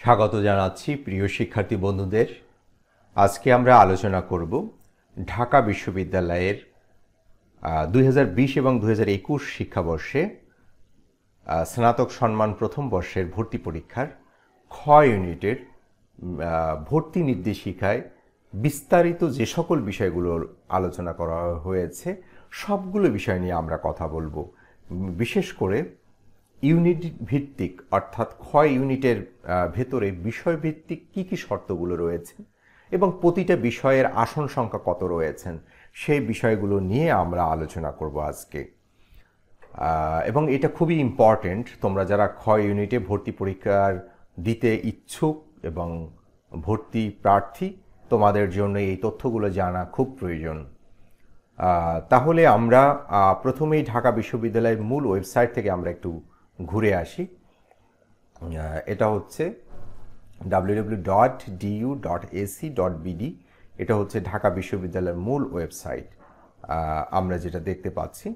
স্বাগত জানাচ্ছি প্রিয় শিক্ষার্থী বন্ধুদের আজকে আমরা আলোচনা করব ঢাকা বিশ্ববিদ্যালয়ের দুই এবং দুই শিক্ষাবর্ষে স্নাতক সম্মান প্রথম বর্ষের ভর্তি পরীক্ষার খ ইউনিটের ভর্তি নির্দেশিকায় বিস্তারিত যে সকল বিষয়গুলোর আলোচনা করা হয়েছে সবগুলো বিষয় নিয়ে আমরা কথা বলবো বিশেষ করে ইউনিট ভিত্তিক অর্থাৎ ক্ষয় ইউনিটের ভেতরে বিষয়ভিত্তিক কি কি শর্তগুলো রয়েছে এবং প্রতিটা বিষয়ের আসন সংখ্যা কত রয়েছেন সেই বিষয়গুলো নিয়ে আমরা আলোচনা করব আজকে এবং এটা খুবই ইম্পর্টেন্ট তোমরা যারা ক্ষয় ইউনিটে ভর্তি পরীক্ষার দিতে ইচ্ছুক এবং ভর্তি প্রার্থী তোমাদের জন্য এই তথ্যগুলো জানা খুব প্রয়োজন তাহলে আমরা প্রথমেই ঢাকা বিশ্ববিদ্যালয়ের মূল ওয়েবসাইট থেকে আমরা একটু ঘুরে আসি এটা হচ্ছে WWW dot DU dot AC dot BD এটা হচ্ছে ঢাকা বিশ্ববিদ্যালয়ের মূল ওয়েবসাইট আমরা যেটা দেখতে পাচ্ছি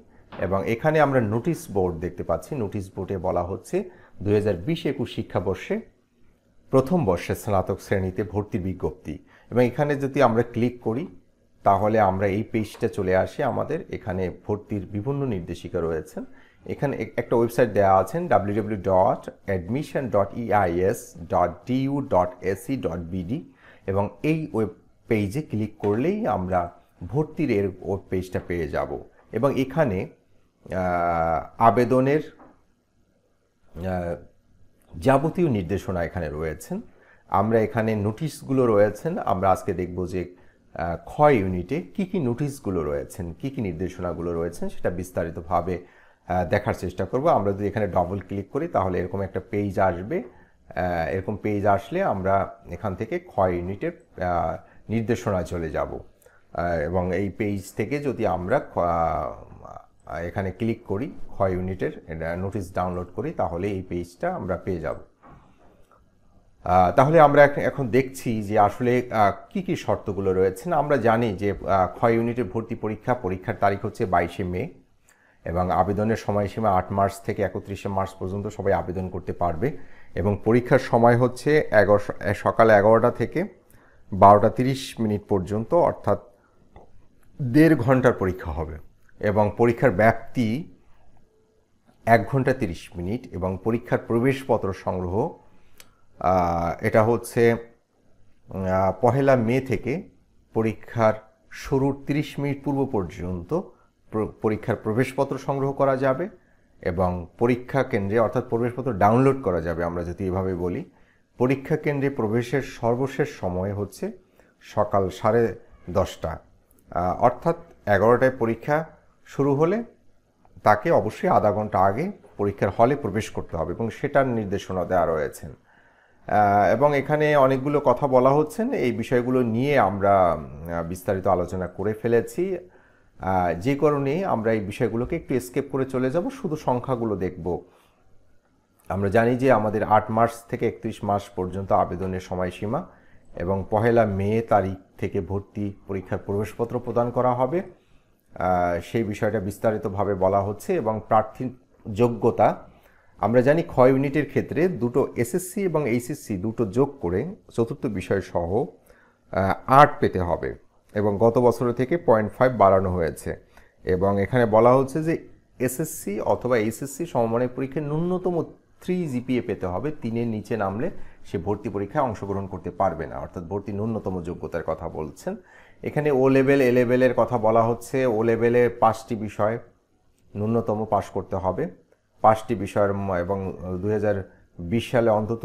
এবং এখানে আমরা নোটিশ বোর্ড দেখতে পাচ্ছি নোটিশ বোর্ডে বলা হচ্ছে দু হাজার বিশ একুশ শিক্ষাবর্ষে প্রথম বর্ষের স্নাতক শ্রেণীতে ভর্তির বিজ্ঞপ্তি এবং এখানে যদি আমরা ক্লিক করি তাহলে আমরা এই পেজটা চলে আসি আমাদের এখানে ভর্তির বিভিন্ন নির্দেশিকা রয়েছেন এখানে একটা ওয়েবসাইট দেওয়া আছেন W dot admission dot EIS dot DU dot AC dot BD এবং এই ওয়েব পেজে ক্লিক করলেই আমরা ভর্তির এর ওয়েব পেজটা পেয়ে যাব এবং এখানে আবেদনের যাবতীয় নির্দেশনা এখানে রয়েছেন আমরা এখানে নোটিশগুলো রয়েছেন আমরা আজকে দেখব যে ক্ষয় ইউনিটে কি কি নোটিশগুলো রয়েছেন কি কি নির্দেশনাগুলো রয়েছেন সেটা বিস্তারিতভাবে দেখার চেষ্টা করব আমরা যদি এখানে ডবল ক্লিক করি তাহলে এরকম একটা পেজ আসবে এরকম পেজ আসলে আমরা এখান থেকে ক্ষয় ইউনিটের নির্দেশনা চলে যাব এবং এই পেজ থেকে যদি আমরা এখানে ক্লিক করি ক্ষয় ইউনিটের নোটিশ ডাউনলোড করি তাহলে এই পেজটা আমরা পেয়ে যাব তাহলে আমরা এখন দেখছি যে আসলে কি কি শর্তগুলো রয়েছে না আমরা জানি যে ক্ষয় ইউনিটের ভর্তি পরীক্ষা পরীক্ষার তারিখ হচ্ছে বাইশে মে এবং আবেদনের সময়সীমা আট মার্চ থেকে একত্রিশে মার্চ পর্যন্ত সবাই আবেদন করতে পারবে এবং পরীক্ষার সময় হচ্ছে এগারো সকাল এগারোটা থেকে বারোটা তিরিশ মিনিট পর্যন্ত অর্থাৎ দেড় ঘন্টার পরীক্ষা হবে এবং পরীক্ষার ব্যাপ্তি এক ঘন্টা তিরিশ মিনিট এবং পরীক্ষার প্রবেশপত্র সংগ্রহ এটা হচ্ছে পহেলা মে থেকে পরীক্ষার শুরুর তিরিশ মিনিট পূর্ব পর্যন্ত পরীক্ষার প্রবেশপত্র সংগ্রহ করা যাবে এবং পরীক্ষা কেন্দ্রে অর্থাৎ প্রবেশপত্র ডাউনলোড করা যাবে আমরা যদি এভাবে বলি পরীক্ষা কেন্দ্রে প্রবেশের সর্বশেষ সময় হচ্ছে সকাল সাড়ে দশটা অর্থাৎ এগারোটায় পরীক্ষা শুরু হলে তাকে অবশ্যই আধা ঘন্টা আগে পরীক্ষার হলে প্রবেশ করতে হবে এবং সেটার নির্দেশনা দেওয়া রয়েছেন এবং এখানে অনেকগুলো কথা বলা হচ্ছেন এই বিষয়গুলো নিয়ে আমরা বিস্তারিত আলোচনা করে ফেলেছি যে কারণে আমরা এই বিষয়গুলোকে একটু স্কেপ করে চলে যাব শুধু সংখ্যাগুলো দেখব আমরা জানি যে আমাদের আট মার্চ থেকে একত্রিশ মাস পর্যন্ত আবেদনের সময়সীমা এবং পহেলা মে তারিখ থেকে ভর্তি পরীক্ষার প্রবেশপত্র প্রদান করা হবে সেই বিষয়টা বিস্তারিতভাবে বলা হচ্ছে এবং প্রার্থী যোগ্যতা আমরা জানি ক্ষয় ইউনিটের ক্ষেত্রে দুটো এসএসসি এবং এইচএসসি দুটো যোগ করে চতুর্থ বিষয় সহ আট পেতে হবে এবং গত বছরের থেকে পয়েন্ট ফাইভ বাড়ানো হয়েছে এবং এখানে বলা হচ্ছে যে এসএসসি অথবা এইচএসসি সমমানের পরীক্ষায় ন্যূনতম থ্রি জিপিএ পেতে হবে তিনের নিচে নামলে সে ভর্তি পরীক্ষায় অংশগ্রহণ করতে পারবে না অর্থাৎ ভর্তি ন্যূনতম যোগ্যতার কথা বলছেন এখানে ও লেভেল এ লেভেলের কথা বলা হচ্ছে ও লেভেলে পাঁচটি বিষয় ন্যূনতম পাশ করতে হবে পাঁচটি বিষয়ের এবং দু বিশ সালে অন্তত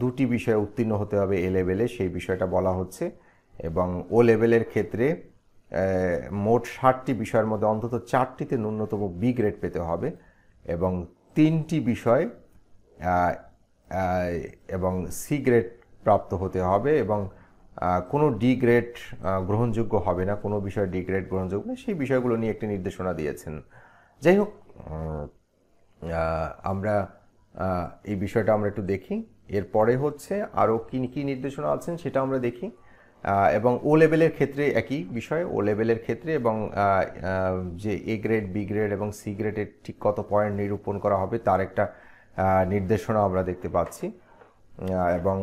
দুটি বিষয়ে উত্তীর্ণ হতে হবে এ লেভেলে সেই বিষয়টা বলা হচ্ছে এবং ও লেভেলের ক্ষেত্রে মোট ষাটটি বিষয়ের মধ্যে অন্তত চারটিতে ন্যূনতম বি গ্রেড পেতে হবে এবং তিনটি বিষয় এবং সি গ্রেড প্রাপ্ত হতে হবে এবং কোনো ডি গ্রেড গ্রহণযোগ্য হবে না কোনো বিষয় ডি গ্রেড গ্রহণযোগ্য না সেই বিষয়গুলো নিয়ে একটি নির্দেশনা দিয়েছেন যাই হোক আমরা এই বিষয়টা আমরা একটু দেখি এরপরে হচ্ছে আরও কী কী নির্দেশনা আছেন সেটা আমরা দেখি এবং ও লেভেলের ক্ষেত্রে একই বিষয় ও লেভেলের ক্ষেত্রে এবং যে এ গ্রেড বি গ্রেড এবং সি গ্রেডের ঠিক কত পয়েন্ট নিরূপণ করা হবে তার একটা নির্দেশনা আমরা দেখতে পাচ্ছি এবং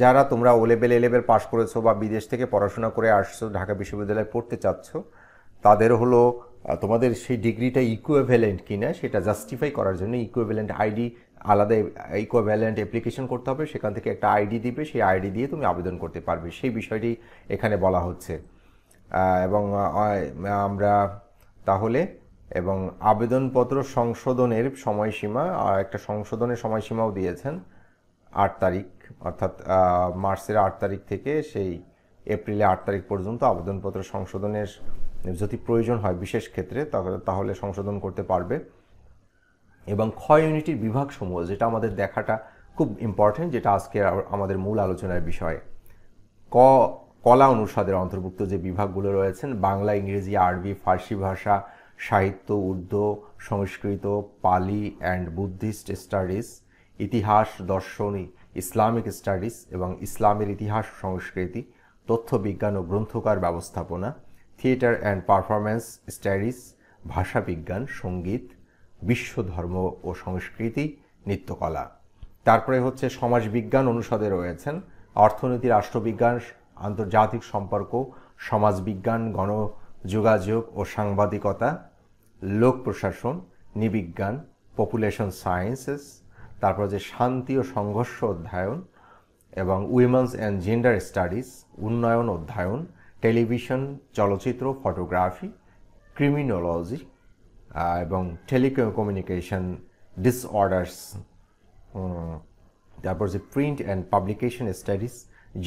যারা তোমরা ও লেভেল এ লেভেল পাশ করেছো বা বিদেশ থেকে পড়াশোনা করে আসছো ঢাকা বিশ্ববিদ্যালয়ে পড়তে চাচ্ছ তাদের হলো তোমাদের সেই ডিগ্রিটা ইকুয়েভেলেন্ট কিনা সেটা জাস্টিফাই করার জন্য ইকুয়েভেলেন্ট আইডি আলাদা ইকোভ্যালেন্ট অ্যাপ্লিকেশন করতে হবে সেখান থেকে একটা আইডি দিবে সেই আইডি দিয়ে তুমি আবেদন করতে পারবে সেই বিষয়টি এখানে বলা হচ্ছে এবং আমরা তাহলে এবং আবেদনপত্র সংশোধনের সময়সীমা একটা সংশোধনের সময়সীমাও দিয়েছেন আট তারিখ অর্থাৎ মার্চের আট তারিখ থেকে সেই এপ্রিলে আট তারিখ পর্যন্ত আবেদনপত্র সংশোধনের যদি প্রয়োজন হয় বিশেষ ক্ষেত্রে তাহলে সংশোধন করতে পারবে এবং ক্ষয় ইউনিটির বিভাগসমূহ যেটা আমাদের দেখাটা খুব ইম্পর্টেন্ট যেটা আজকে আমাদের মূল আলোচনার বিষয় ক কলা অনুষদের অন্তর্ভুক্ত যে বিভাগগুলো রয়েছেন বাংলা ইংরেজি আরবি ফার্সি ভাষা সাহিত্য উর্দু সংস্কৃত পালি অ্যান্ড বুদ্ধিস্ট স্টাডিজ ইতিহাস দর্শন ইসলামিক স্টাডিজ এবং ইসলামের ইতিহাস সংস্কৃতি তথ্য বিজ্ঞান ও গ্রন্থকার ব্যবস্থাপনা থিয়েটার অ্যান্ড পারফরম্যান্স স্টাডিজ ভাষাবিজ্ঞান সঙ্গীত বিশ্ব ধর্ম ও সংস্কৃতি নৃত্যকলা তারপরে হচ্ছে সমাজ বিজ্ঞান অনুষদে রয়েছেন অর্থনীতি রাষ্ট্রবিজ্ঞান আন্তর্জাতিক সম্পর্ক সমাজবিজ্ঞান গণযোগাযোগ ও সাংবাদিকতা লোক প্রশাসন নিবিজ্ঞান পপুলেশন সায়েন্সেস তারপর যে শান্তি ও সংঘর্ষ অধ্যয়ন এবং উইমেন্স অ্যান্ড জেন্ডার স্টাডিজ উন্নয়ন অধ্যয়ন টেলিভিশন চলচ্চিত্র ফটোগ্রাফি ক্রিমিনোলজি এবং টেলিকমিউনিকেশন ডিসঅর্ডার্স তারপর যে print and publication studies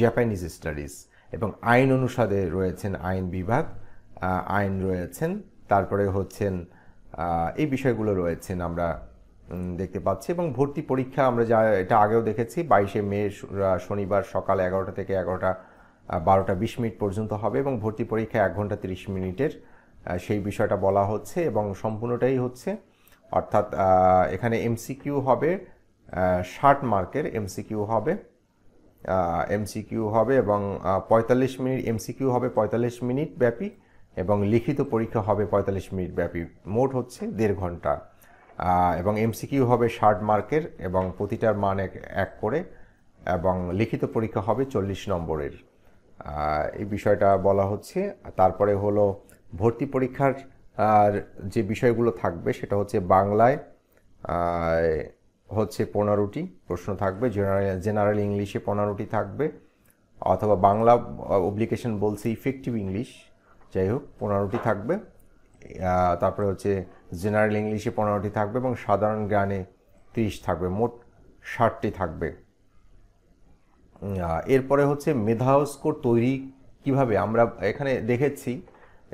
Japanese studies এবং আইন অনুসারে রয়েছেন আইন বিভাগ আইন রয়েছেন তারপরে হচ্ছেন এই বিষয়গুলো রয়েছেন আমরা দেখতে পাচ্ছি এবং ভর্তি পরীক্ষা আমরা যা এটা আগেও দেখেছি বাইশে মে শনিবার সকাল এগারোটা থেকে এগারোটা বারোটা বিশ মিনিট পর্যন্ত হবে এবং ভর্তি পরীক্ষা এক ঘন্টা তিরিশ মিনিটের সেই বিষয়টা বলা হচ্ছে এবং সম্পূর্ণটাই হচ্ছে অর্থাৎ এখানে এমসিকিউ হবে ষাট মার্কের এমসিকিউ হবে এমসিকিউ হবে এবং পঁয়তাল্লিশ মিনিট এমসিকিউ হবে পঁয়তাল্লিশ মিনিট ব্যাপী এবং লিখিত পরীক্ষা হবে পঁয়তাল্লিশ মিনিট ব্যাপী মোট হচ্ছে দেড় ঘন্টা এবং এমসিকিউ হবে ষাট মার্কের এবং প্রতিটার মান এক করে এবং লিখিত পরীক্ষা হবে চল্লিশ নম্বরের এই বিষয়টা বলা হচ্ছে তারপরে হলো ভর্তি পরীক্ষার আর যে বিষয়গুলো থাকবে সেটা হচ্ছে বাংলায় হচ্ছে পনেরোটি প্রশ্ন থাকবে জেনারেল জেনারেল ইংলিশে পনেরোটি থাকবে অথবা বাংলা অবলিকেশন বলছে ইফেক্টিভ ইংলিশ যাই হোক পনেরোটি থাকবে তারপরে হচ্ছে জেনারেল ইংলিশে পনেরোটি থাকবে এবং সাধারণ জ্ঞানে ত্রিশ থাকবে মোট ষাটটি থাকবে এরপরে হচ্ছে মেধা স্কোর তৈরি কিভাবে আমরা এখানে দেখেছি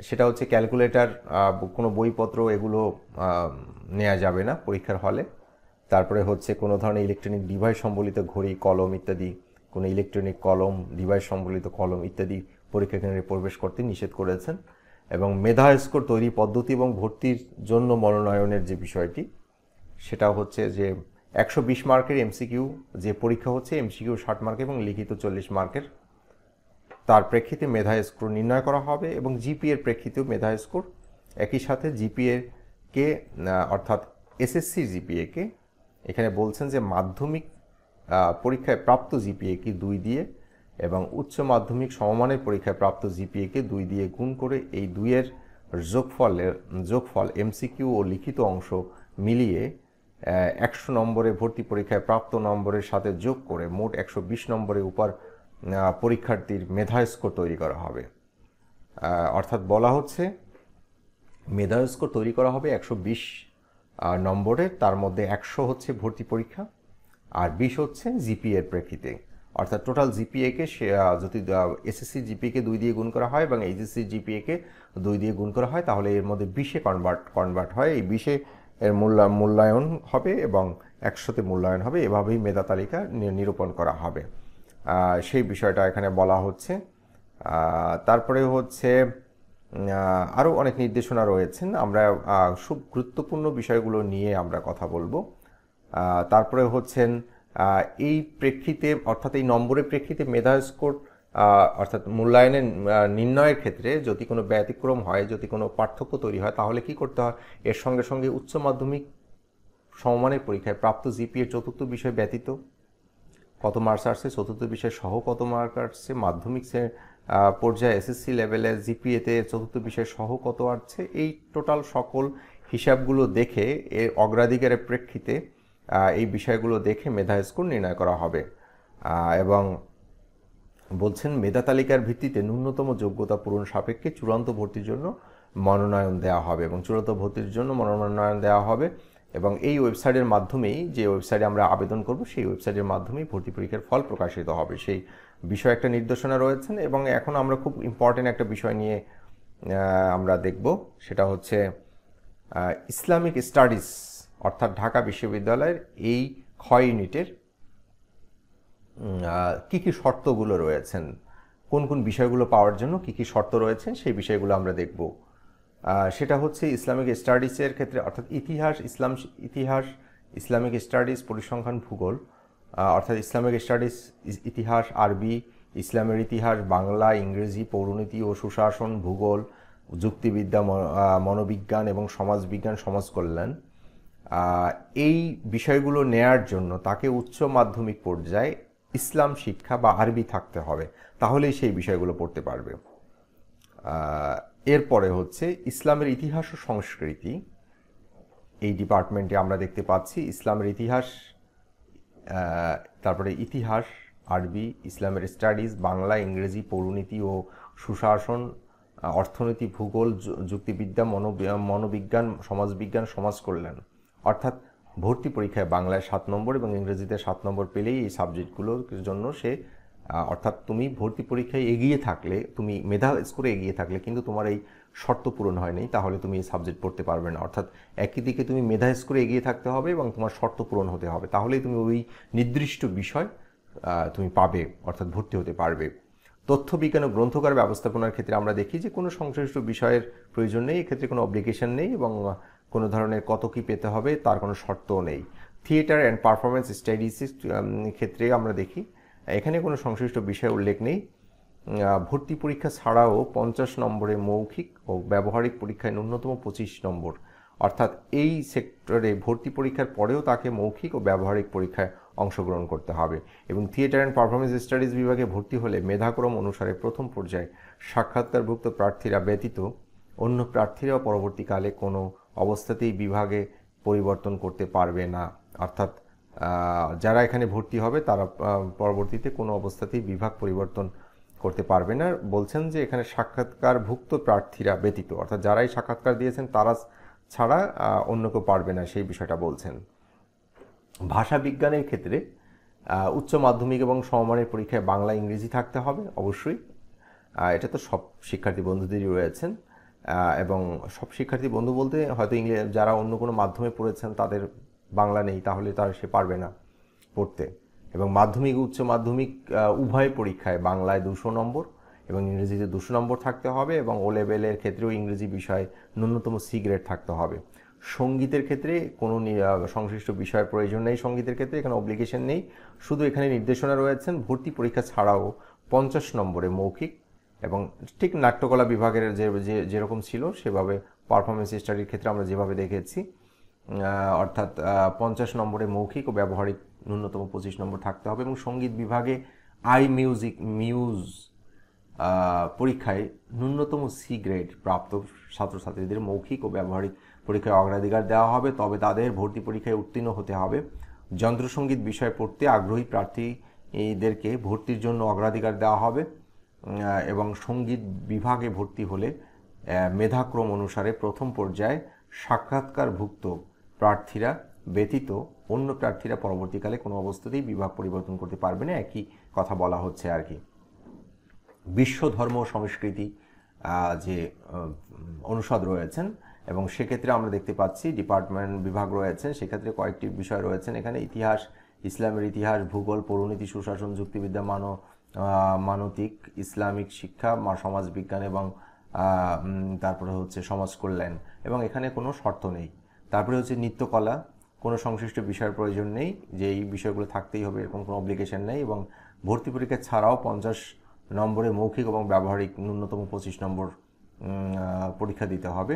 সেটা হচ্ছে ক্যালকুলেটার কোনো বইপত্র এগুলো নেওয়া যাবে না পরীক্ষার হলে তারপরে হচ্ছে কোনো ধরনের ইলেকট্রনিক ডিভাইস সম্বলিত ঘড়ি কলম ইত্যাদি কোনো ইলেকট্রনিক কলম ডিভাইস সম্বলিত কলম ইত্যাদি পরীক্ষা কেন্দ্রে প্রবেশ করতে নিষেধ করেছেন এবং মেধা স্কোর তৈরি পদ্ধতি এবং ভর্তির জন্য মনোনয়নের যে বিষয়টি সেটা হচ্ছে যে একশো বিশ মার্কের এমসিকিউ যে পরীক্ষা হচ্ছে এমসিকিউ ষাট মার্কের এবং লিখিত চল্লিশ মার্কের তার প্রেক্ষিতে মেধা স্কোর নির্ণয় করা হবে এবং জিপিএর প্রেক্ষিতেও মেধা স্কোর একই সাথে জিপিএকে অর্থাৎ এসএসসি জিপিএকে এখানে বলছেন যে মাধ্যমিক পরীক্ষায় প্রাপ্ত জিপিএকে দুই দিয়ে এবং উচ্চ মাধ্যমিক সমমানের পরীক্ষায় প্রাপ্ত জিপিএকে দুই দিয়ে গুণ করে এই দুইয়ের যোগফলের যোগফল এমসিকিউ ও লিখিত অংশ মিলিয়ে একশো নম্বরে ভর্তি পরীক্ষায় প্রাপ্ত নম্বরের সাথে যোগ করে মোট একশো বিশ নম্বরে উপর পরীক্ষার্থীর মেধা স্কোর তৈরি করা হবে অর্থাৎ বলা হচ্ছে মেধা স্কোর তৈরি করা হবে একশো বিশ নম্বরের তার মধ্যে একশো হচ্ছে ভর্তি পরীক্ষা আর বিশ হচ্ছে জিপিএর প্রেক্ষিতে অর্থাৎ টোটাল জিপিএকে সে যদি এসএসসি জিপিএকে দুই দিয়ে গুণ করা হয় এবং এইচএসসি জিপিএকে দুই দিয়ে গুণ করা হয় তাহলে এর মধ্যে বিশে কনভার্ট কনভার্ট হয় এই বিশে এর মূল্য মূল্যায়ন হবে এবং একশোতে মূল্যায়ন হবে এভাবেই মেধা তালিকা নিরূপণ করা হবে সেই বিষয়টা এখানে বলা হচ্ছে তারপরে হচ্ছে আরও অনেক নির্দেশনা রয়েছেন আমরা খুব গুরুত্বপূর্ণ বিষয়গুলো নিয়ে আমরা কথা বলবো তারপরে হচ্ছেন এই প্রেক্ষিতে অর্থাৎ এই নম্বরের প্রেক্ষিতে মেধা স্কোর অর্থাৎ মূল্যায়নের নির্ণয়ের ক্ষেত্রে যদি কোনো ব্যতিক্রম হয় যদি কোনো পার্থক্য তৈরি হয় তাহলে কি করতে হয় এর সঙ্গে সঙ্গে উচ্চ মাধ্যমিক সমমানের পরীক্ষায় প্রাপ্ত জিপিএর চতুর্থ বিষয় ব্যতীত কত মার্কস আসছে চতুর্থ বিষয় সহ কত মার্ক আসছে মাধ্যমিক পর্যায়ে এসএসসি লেভেলে জিপিএতে চতুর্থ বিষয় সহ কত আসছে এই টোটাল সকল হিসাবগুলো দেখে এর অগ্রাধিকারের প্রেক্ষিতে এই বিষয়গুলো দেখে মেধা স্কোর নির্ণয় করা হবে এবং বলছেন মেধা তালিকার ভিত্তিতে ন্যূনতম যোগ্যতা পূরণ সাপেক্ষে চূড়ান্ত ভর্তির জন্য মনোনয়ন দেওয়া হবে এবং চূড়ান্ত ভর্তির জন্য মনোনয়ন দেওয়া হবে এবং এই ওয়েবসাইটের মাধ্যমেই যে ওয়েবসাইটে আমরা আবেদন করব সেই ওয়েবসাইটের মাধ্যমেই ভর্তি পরীক্ষার ফল প্রকাশিত হবে সেই বিষয়ে একটা নির্দেশনা রয়েছেন এবং এখন আমরা খুব ইম্পর্টেন্ট একটা বিষয় নিয়ে আমরা দেখব সেটা হচ্ছে ইসলামিক স্টাডিজ অর্থাৎ ঢাকা বিশ্ববিদ্যালয়ের এই ক্ষয় ইউনিটের কী কী শর্তগুলো রয়েছেন কোন কোন বিষয়গুলো পাওয়ার জন্য কী কী শর্ত রয়েছেন সেই বিষয়গুলো আমরা দেখব সেটা হচ্ছে ইসলামিক স্টাডিজের ক্ষেত্রে অর্থাৎ ইতিহাস ইসলাম ইতিহাস ইসলামিক স্টাডিজ পরিসংখ্যান ভূগোল অর্থাৎ ইসলামিক স্টাডিজ ইতিহাস আরবি ইসলামের ইতিহাস বাংলা ইংরেজি পৌরনীতি ও সুশাসন ভূগোল যুক্তিবিদ্যা মনোবিজ্ঞান এবং সমাজবিজ্ঞান সমাজ কল্যাণ এই বিষয়গুলো নেয়ার জন্য তাকে উচ্চ মাধ্যমিক পর্যায়ে ইসলাম শিক্ষা বা আরবি থাকতে হবে তাহলেই সেই বিষয়গুলো পড়তে পারবে এরপরে হচ্ছে ইসলামের ইতিহাস ও সংস্কৃতি এই ডিপার্টমেন্টে আমরা দেখতে পাচ্ছি ইসলামের ইতিহাস তারপরে ইতিহাস আরবি ইসলামের স্টাডিজ বাংলা ইংরেজি পৌরনীতি ও সুশাসন অর্থনীতি ভূগোল যুক্তিবিদ্যা মনোবিজ্ঞান সমাজবিজ্ঞান সমাজ কল্যাণ অর্থাৎ ভর্তি পরীক্ষায় বাংলায় সাত নম্বর এবং ইংরেজিতে সাত নম্বর পেলেই এই সাবজেক্টগুলোর জন্য সে অর্থাৎ তুমি ভর্তি পরীক্ষায় এগিয়ে থাকলে তুমি মেধা স্কোরে এগিয়ে থাকলে কিন্তু তোমার এই শর্ত পূরণ হয়নি তাহলে তুমি এই সাবজেক্ট পড়তে পারবে না অর্থাৎ একই দিকে তুমি মেধা স্কোরে এগিয়ে থাকতে হবে এবং তোমার শর্ত পূরণ হতে হবে তাহলেই তুমি ওই নির্দিষ্ট বিষয় তুমি পাবে অর্থাৎ ভর্তি হতে পারবে তথ্য বিজ্ঞান ও গ্রন্থকার ব্যবস্থাপনার ক্ষেত্রে আমরা দেখি যে কোনো সংশ্লিষ্ট বিষয়ের প্রয়োজন নেই এক্ষেত্রে কোনো অব্লিকেশন নেই এবং কোনো ধরনের কত কী পেতে হবে তার কোনো শর্তও নেই থিয়েটার অ্যান্ড পারফরমেন্স স্টাডিজের ক্ষেত্রে আমরা দেখি এখানে কোনো সংশ্লিষ্ট বিষয় উল্লেখ নেই ভর্তি পরীক্ষা ছাড়াও পঞ্চাশ নম্বরে মৌখিক ও ব্যবহারিক পরীক্ষায় ন্যূনতম পঁচিশ নম্বর অর্থাৎ এই সেক্টরে ভর্তি পরীক্ষার পরেও তাকে মৌখিক ও ব্যবহারিক পরীক্ষায় অংশগ্রহণ করতে হবে এবং থিয়েটার অ্যান্ড পারফরমেন্স স্টাডিজ বিভাগে ভর্তি হলে মেধাক্রম অনুসারে প্রথম পর্যায়ে সাক্ষাৎকারভুক্ত প্রার্থীরা ব্যতীত অন্য প্রার্থীরাও পরবর্তীকালে কোনো অবস্থাতেই বিভাগে পরিবর্তন করতে পারবে না অর্থাৎ যারা এখানে ভর্তি হবে তারা পরবর্তীতে কোনো অবস্থাতেই বিভাগ পরিবর্তন করতে পারবে না বলছেন যে এখানে সাক্ষাৎকারভুক্ত প্রার্থীরা ব্যতীত অর্থাৎ যারাই সাক্ষাৎকার দিয়েছেন তারা ছাড়া অন্য কেউ পারবে না সেই বিষয়টা বলছেন ভাষা বিজ্ঞানের ক্ষেত্রে উচ্চ মাধ্যমিক এবং সমমানের পরীক্ষায় বাংলা ইংরেজি থাকতে হবে অবশ্যই এটা তো সব শিক্ষার্থী বন্ধুদেরই রয়েছেন এবং সব শিক্ষার্থী বন্ধু বলতে হয়তো ইংরেজ যারা অন্য কোনো মাধ্যমে পড়েছেন তাদের বাংলা নেই তাহলে তার সে পারবে না পড়তে এবং মাধ্যমিক উচ্চ মাধ্যমিক উভয় পরীক্ষায় বাংলায় দুশো নম্বর এবং ইংরেজিতে দুশো নম্বর থাকতে হবে এবং ও লেভেলের ক্ষেত্রেও ইংরেজি বিষয়ে ন্যূনতম সি গ্রেড থাকতে হবে সঙ্গীতের ক্ষেত্রে কোনো সংশ্লিষ্ট বিষয়ের প্রয়োজন নেই সঙ্গীতের ক্ষেত্রে এখানে অব্লিগেশন নেই শুধু এখানে নির্দেশনা রয়েছেন ভর্তি পরীক্ষা ছাড়াও পঞ্চাশ নম্বরে মৌখিক এবং ঠিক নাট্যকলা বিভাগের যে যেরকম ছিল সেভাবে পারফরমেন্স স্টাডির ক্ষেত্রে আমরা যেভাবে দেখেছি অর্থাৎ পঞ্চাশ নম্বরে মৌখিক ও ব্যবহারিক ন্যূনতম পঁচিশ নম্বর থাকতে হবে এবং সঙ্গীত বিভাগে আই মিউজিক মিউজ পরীক্ষায় ন্যূনতম সি গ্রেড প্রাপ্ত ছাত্রছাত্রীদের মৌখিক ও ব্যবহারিক পরীক্ষায় অগ্রাধিকার দেওয়া হবে তবে তাদের ভর্তি পরীক্ষায় উত্তীর্ণ হতে হবে যন্ত্রসঙ্গীত বিষয়ে পড়তে আগ্রহী প্রার্থীদেরকে ভর্তির জন্য অগ্রাধিকার দেওয়া হবে এবং সঙ্গীত বিভাগে ভর্তি হলে মেধাক্রম অনুসারে প্রথম পর্যায়ে সাক্ষাৎকারভুক্ত প্রার্থীরা ব্যতীত অন্য প্রার্থীরা পরবর্তীকালে কোনো অবস্থাতেই বিভাগ পরিবর্তন করতে পারবে না একই কথা বলা হচ্ছে আর কি বিশ্ব ধর্ম সংস্কৃতি যে অনুষদ রয়েছেন এবং সেক্ষেত্রে আমরা দেখতে পাচ্ছি ডিপার্টমেন্ট বিভাগ রয়েছেন সেক্ষেত্রে কয়েকটি বিষয় রয়েছেন এখানে ইতিহাস ইসলামের ইতিহাস ভূগোল পৌরনীতি সুশাসন যুক্তিবিদ্যা মান মানতিক ইসলামিক শিক্ষা সমাজবিজ্ঞান এবং তারপরে হচ্ছে সমাজ কল্যাণ এবং এখানে কোনো শর্ত নেই তারপরে হচ্ছে নিত্যকলা কোনো সংশ্লিষ্ট বিষয়ের প্রয়োজন নেই যে এই বিষয়গুলো থাকতেই হবে এরকম কোনো অব্লিকেশন নেই এবং ভর্তি পরীক্ষা ছাড়াও পঞ্চাশ নম্বরে মৌখিক এবং ব্যবহারিক ন্যূনতম পঁচিশ নম্বর পরীক্ষা দিতে হবে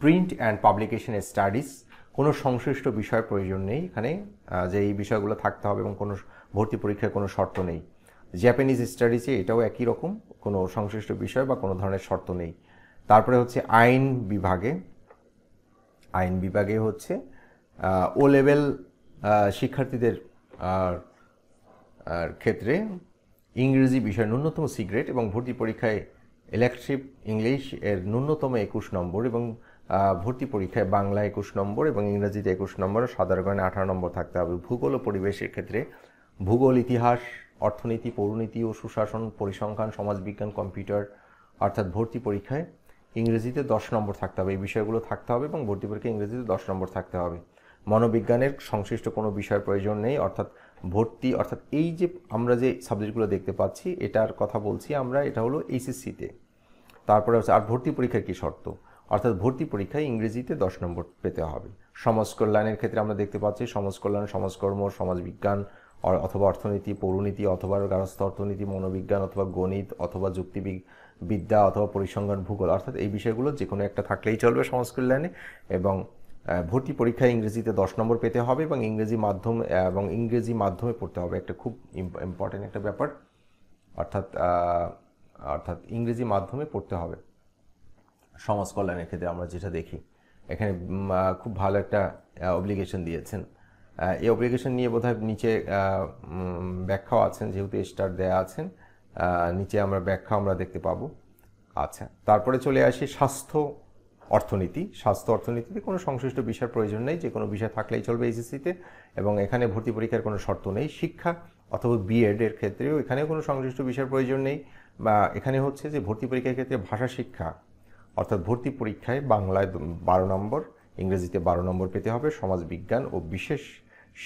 প্রিন্ট অ্যান্ড পাবলিকেশন স্টাডিজ কোনো সংশ্লিষ্ট বিষয়ের প্রয়োজন নেই এখানে যে এই বিষয়গুলো থাকতে হবে এবং কোনো ভর্তি পরীক্ষার কোনো শর্ত নেই জ্যাপানিজ স্টাডিজে এটাও একই রকম কোনো সংশ্লিষ্ট বিষয় বা কোনো ধরনের শর্ত নেই তারপরে হচ্ছে আইন বিভাগে আইন বিভাগে হচ্ছে ও লেভেল শিক্ষার্থীদের ক্ষেত্রে ইংরেজি বিষয় ন্যূনতম সিগ্রেট এবং ভর্তি পরীক্ষায় ইলেকট্রিভ ইংলিশ এর ন্যূনতম একুশ নম্বর এবং ভর্তি পরীক্ষায় বাংলা একুশ নম্বর এবং ইংরেজিতে একুশ নম্বর সাধারণ আঠারো নম্বর থাকতে হবে ভূগোল ও পরিবেশের ক্ষেত্রে ভূগোল ইতিহাস অর্থনীতি পৌরনীতি ও সুশাসন পরিসংখ্যান সমাজবিজ্ঞান কম্পিউটার অর্থাৎ ভর্তি পরীক্ষায় ইংরেজিতে দশ নম্বর থাকতে হবে এই বিষয়গুলো থাকতে হবে এবং ভর্তি পরীক্ষা ইংরেজিতে দশ নম্বর থাকতে হবে মনোবিজ্ঞানের সংশ্লিষ্ট কোনো বিষয় প্রয়োজন নেই অর্থাৎ ভর্তি অর্থাৎ এই যে আমরা যে সাবজেক্টগুলো দেখতে পাচ্ছি এটার কথা বলছি আমরা এটা হলো এইচএসসিতে তারপরে হচ্ছে আর ভর্তি পরীক্ষার কী শর্ত অর্থাৎ ভর্তি পরীক্ষায় ইংরেজিতে দশ নম্বর পেতে হবে সমাজ কল্যাণের ক্ষেত্রে আমরা দেখতে পাচ্ছি সমাজ কল্যাণ সমাজকর্ম সমাজবিজ্ঞান অথবা অর্থনীতি পৌরনীতি অথবা গার্হস্থ অর্থনীতি মনোবিজ্ঞান অথবা গণিত অথবা যুক্তিবিজ্ঞান বিদ্যা অথবা পরিসংখ্যান ভূগোল অর্থাৎ এই বিষয়গুলো যে কোনো একটা থাকলেই চলবে সংস্কৃত লাইনে এবং ভর্তি পরীক্ষায় ইংরেজিতে দশ নম্বর পেতে হবে এবং ইংরেজি মাধ্যম এবং ইংরেজি মাধ্যমে পড়তে হবে একটা খুব ইম্পর্টেন্ট একটা ব্যাপার অর্থাৎ অর্থাৎ ইংরেজি মাধ্যমে পড়তে হবে সমাজ কল্যাণের ক্ষেত্রে আমরা যেটা দেখি এখানে খুব ভালো একটা অব্লিগেশন দিয়েছেন এই অব্লিগেশন নিয়ে বোধহয় নিচে ব্যাখ্যাও আছেন যেহেতু স্টার দেয়া আছেন নিচে আমরা ব্যাখ্যা আমরা দেখতে পাবো আচ্ছা তারপরে চলে আসি স্বাস্থ্য অর্থনীতি স্বাস্থ্য অর্থনীতিতে কোনো সংশ্লিষ্ট বিষয়ের প্রয়োজন নেই যে কোনো বিষয় থাকলেই চলবে এইচএসসিতে এবং এখানে ভর্তি পরীক্ষার কোনো শর্ত নেই শিক্ষা অথবা বিএড এর ক্ষেত্রেও এখানে কোনো সংশ্লিষ্ট বিষয়ের প্রয়োজন নেই বা এখানে হচ্ছে যে ভর্তি পরীক্ষার ক্ষেত্রে ভাষা শিক্ষা অর্থাৎ ভর্তি পরীক্ষায় বাংলায় বারো নম্বর ইংরেজিতে বারো নম্বর পেতে হবে সমাজ বিজ্ঞান ও বিশেষ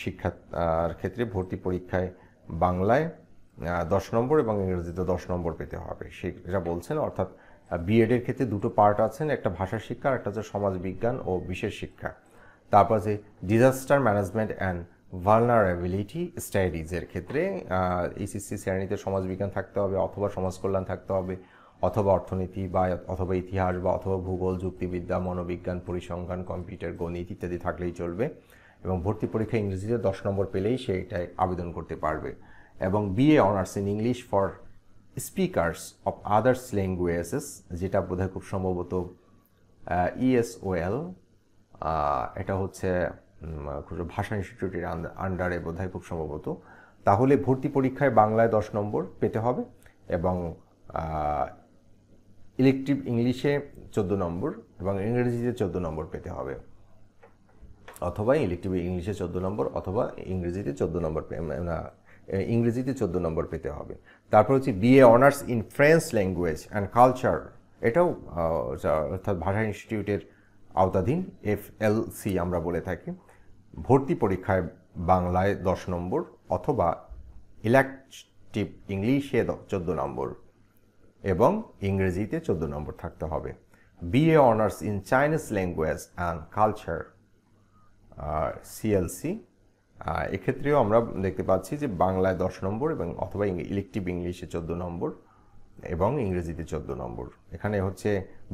শিক্ষার ক্ষেত্রে ভর্তি পরীক্ষায় বাংলায় দশ নম্বর এবং ইংরেজিতে দশ নম্বর পেতে হবে সে যেটা বলছেন অর্থাৎ বিএডের ক্ষেত্রে দুটো পার্ট আছেন একটা ভাষা শিক্ষা আর একটা হচ্ছে সমাজ বিজ্ঞান ও বিশেষ শিক্ষা তারপর যে ডিজাস্টার ম্যানেজমেন্ট অ্যান্ড ভালনারেবিলিটি স্টাডিজের ক্ষেত্রে এইচএসসি e শ্রেণীতে সমাজবিজ্ঞান থাকতে হবে অথবা সমাজকল্যাণ থাকতে হবে অথবা অর্থনীতি বা অথবা ইতিহাস বা অথবা ভূগোল যুক্তিবিদ্যা মনোবিজ্ঞান পরিসংখ্যান কম্পিউটার গণিত ইত্যাদি থাকলেই চলবে এবং ভর্তি পরীক্ষা ইংরেজিতে দশ নম্বর পেলেই সেটাই আবেদন করতে পারবে এবং BA honours in English for speakers of others languages যেটা বোধহয় খুব সম্ভবত ইএসওএল e এটা হচ্ছে ভাষা ইনস্টিটিউটের আন্ডারে বোধহয় খুব সম্ভবত তাহলে ভর্তি পরীক্ষায় বাংলায় দশ নম্বর পেতে হবে এবং ইলেকটিভ ইংলিশে চোদ্দো নম্বর এবং ইংরেজিতে চোদ্দো নম্বর পেতে হবে অথবা ইলেকটিভ ইংলিশে চোদ্দো নম্বর অথবা ইংরেজিতে চোদ্দো নম্বর ইংরেজিতে চোদ্দ নম্বর পেতে হবে তারপর হচ্ছে BA honours in French language and culture এটাও অর্থাৎ ভাষা ইনস্টিটিউটের আওতাধীন এফ এল সি আমরা বলে থাকি ভর্তি পরীক্ষায় বাংলায় দশ নম্বর অথবা ইলেকটিভ ইংলিশে চোদ্দ নম্বর এবং ইংরেজিতে চোদ্দ নম্বর থাকতে হবে BA honours in Chinese language and culture CLC এক্ষেত্রেও আমরা দেখতে পাচ্ছি যে বাংলায় দশ নম্বর এবং অথবা ইলেকটিভ ইংলিশে চোদ্দো নম্বর এবং ইংরেজিতে চোদ্দো নম্বর এখানে হচ্ছে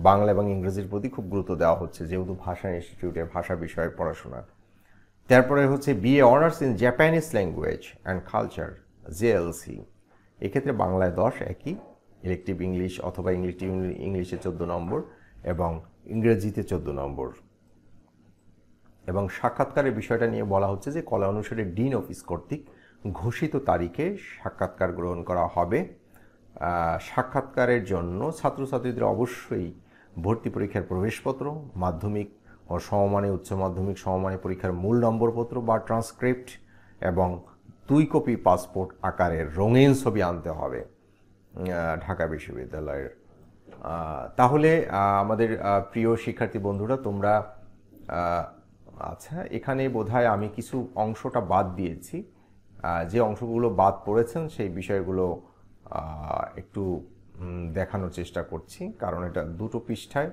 বাংলা এবং ইংরেজির প্রতি খুব গুরুত্ব দেওয়া হচ্ছে যেহেতু ভাষা ইনস্টিটিউটে ভাষা বিষয়ের পড়াশোনা তারপরে হচ্ছে BA honours in Japanese language and culture JLC এক্ষেত্রে বাংলায় দশ একই ইলেকটিভ ইংলিশ অথবা ইংলিশ ইংলিশে চোদ্দো নম্বর এবং ইংরেজিতে চোদ্দো নম্বর এবং সাক্ষাৎকারের বিষয়টা নিয়ে বলা হচ্ছে যে কলা অনুসারে ডিন অফিস কর্তৃক ঘোষিত তারিখে সাক্ষাৎকার গ্রহণ করা হবে সাক্ষাৎকারের জন্য ছাত্রছাত্রীদের অবশ্যই ভর্তি পরীক্ষার প্রবেশপত্র মাধ্যমিক ও সমমানে উচ্চ মাধ্যমিক সমমানে পরীক্ষার মূল নম্বরপত্র বা ট্রান্সক্রিপ্ট এবং দুই কপি পাসপোর্ট আকারের রঙিন ছবি আনতে হবে ঢাকা বিশ্ববিদ্যালয়ের তাহলে আমাদের প্রিয় শিক্ষার্থী বন্ধুরা তোমরা আচ্ছা এখানে বোধহয় আমি কিছু অংশটা বাদ দিয়েছি যে অংশগুলো বাদ পড়েছেন সেই বিষয়গুলো একটু দেখানোর চেষ্টা করছি কারণ এটা দুটো পৃষ্ঠায়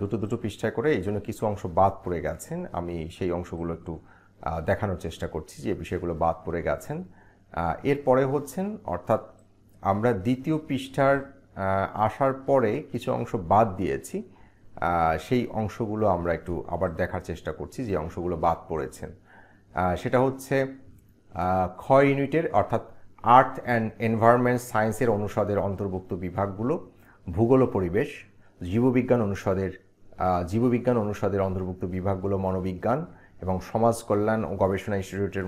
দুটো দুটো পৃষ্ঠায় করে এই জন্য কিছু অংশ বাদ পড়ে গেছেন আমি সেই অংশগুলো একটু দেখানোর চেষ্টা করছি যে বিষয়গুলো বাদ পড়ে গেছেন এরপরে হচ্ছেন অর্থাৎ আমরা দ্বিতীয় পৃষ্ঠার আসার পরে কিছু অংশ বাদ দিয়েছি সেই অংশগুলো আমরা একটু আবার দেখার চেষ্টা করছি যে অংশগুলো বাদ পড়েছেন সেটা হচ্ছে ক্ষয় ইউনিটের অর্থাৎ আর্থ অ্যান্ড এনভায়রনমেন্ট সায়েন্সের অনুষদের অন্তর্ভুক্ত বিভাগগুলো ভূগোল পরিবেশ জীববিজ্ঞান অনুষদের জীববিজ্ঞান অনুষদের অন্তর্ভুক্ত বিভাগগুলো মনোবিজ্ঞান এবং সমাজ কল্যাণ ও গবেষণা ইনস্টিটিউটের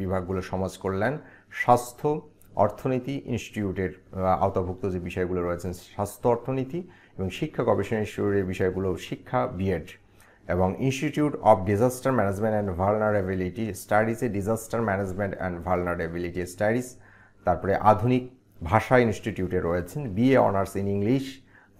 বিভাগগুলো সমাজ কল্যাণ স্বাস্থ্য অর্থনীতি ইনস্টিটিউটের আওতাভুক্ত যে বিষয়গুলো রয়েছেন স্বাস্থ্য অর্থনীতি এবং শিক্ষা গবেষণা ইনস্টিটিউটের বিষয়গুলো শিক্ষা বিএড এবং institute of disaster management and vulnerability স্টাডিজে disaster management and vulnerability studies তারপরে আধুনিক ভাষা ইনস্টিটিউটে রয়েছেন BA honours in English